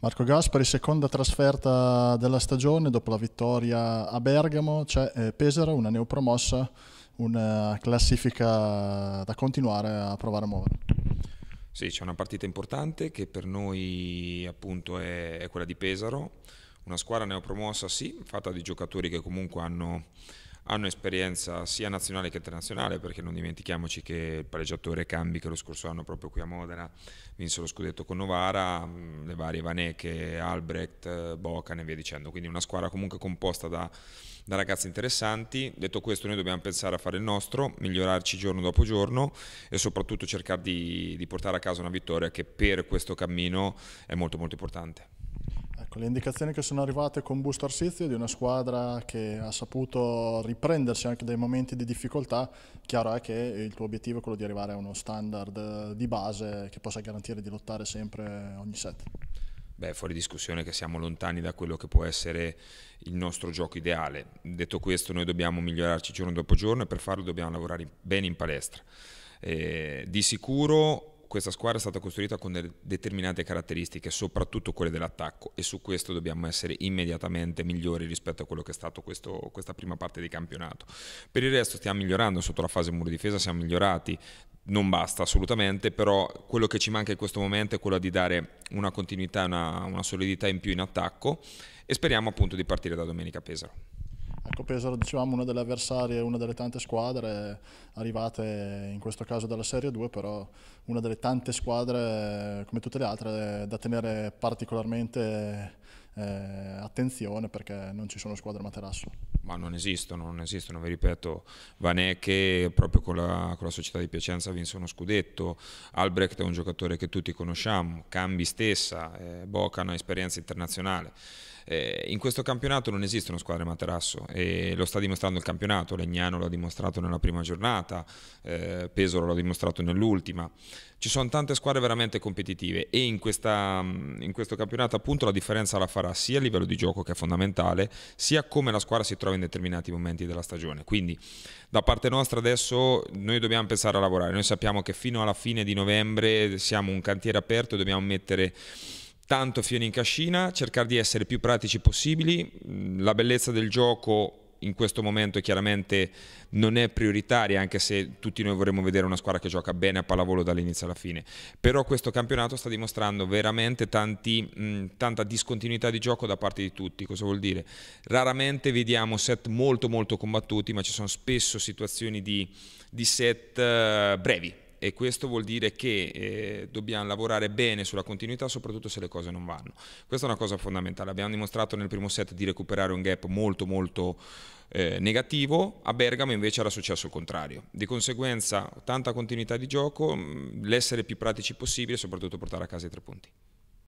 Marco Gaspari, seconda trasferta della stagione dopo la vittoria a Bergamo, c'è eh, Pesaro, una neopromossa, una classifica da continuare a provare a muovere. Sì, c'è una partita importante che per noi appunto è, è quella di Pesaro, una squadra neopromossa sì, fatta di giocatori che comunque hanno hanno esperienza sia nazionale che internazionale, perché non dimentichiamoci che il pareggiatore Cambi, che lo scorso anno proprio qui a Modena vinse lo scudetto con Novara, mm, le varie Vaneche, Albrecht, eh, Bocan e via dicendo. Quindi una squadra comunque composta da, da ragazzi interessanti. Detto questo, noi dobbiamo pensare a fare il nostro, migliorarci giorno dopo giorno e soprattutto cercare di, di portare a casa una vittoria che per questo cammino è molto molto importante. Ecco, le indicazioni che sono arrivate con Busto Arsizio di una squadra che ha saputo riprendersi anche dai momenti di difficoltà, chiaro è che il tuo obiettivo è quello di arrivare a uno standard di base che possa garantire di lottare sempre ogni set. Beh, fuori discussione che siamo lontani da quello che può essere il nostro gioco ideale. Detto questo, noi dobbiamo migliorarci giorno dopo giorno e per farlo dobbiamo lavorare bene in palestra. Eh, di sicuro questa squadra è stata costruita con delle determinate caratteristiche, soprattutto quelle dell'attacco e su questo dobbiamo essere immediatamente migliori rispetto a quello che è stato questo, questa prima parte di campionato. Per il resto stiamo migliorando sotto la fase muro difesa, siamo migliorati, non basta assolutamente, però quello che ci manca in questo momento è quello di dare una continuità, una, una solidità in più in attacco e speriamo appunto di partire da domenica Pesaro. La ecco, Pesaro, dicevamo, una delle avversarie, una delle tante squadre arrivate in questo caso dalla Serie 2, però una delle tante squadre, come tutte le altre, da tenere particolarmente eh, attenzione perché non ci sono squadre materasso ma non esistono, non esistono, vi ripeto, Vanè che proprio con la, con la, società di Piacenza vinse uno scudetto, Albrecht è un giocatore che tutti conosciamo, Cambi stessa, eh, Boca ha un'esperienza internazionale. Eh, in questo campionato non esistono squadre materasso e lo sta dimostrando il campionato, Legnano l'ha dimostrato nella prima giornata, eh, Pesaro l'ha dimostrato nell'ultima, ci sono tante squadre veramente competitive e in, questa, mm, in questo campionato appunto la differenza la farà sia a livello di gioco che è fondamentale, sia come la squadra si trova in in determinati momenti della stagione. Quindi da parte nostra adesso noi dobbiamo pensare a lavorare, noi sappiamo che fino alla fine di novembre siamo un cantiere aperto, dobbiamo mettere tanto fieno in cascina, cercare di essere più pratici possibili, la bellezza del gioco in questo momento chiaramente non è prioritaria, anche se tutti noi vorremmo vedere una squadra che gioca bene a pallavolo dall'inizio alla fine. Però questo campionato sta dimostrando veramente tanti, mh, tanta discontinuità di gioco da parte di tutti. Cosa vuol dire? Raramente vediamo set molto molto combattuti, ma ci sono spesso situazioni di, di set uh, brevi e questo vuol dire che eh, dobbiamo lavorare bene sulla continuità soprattutto se le cose non vanno. Questa è una cosa fondamentale, abbiamo dimostrato nel primo set di recuperare un gap molto molto eh, negativo, a Bergamo invece era successo il contrario, di conseguenza tanta continuità di gioco, mm, l'essere più pratici possibile soprattutto portare a casa i tre punti.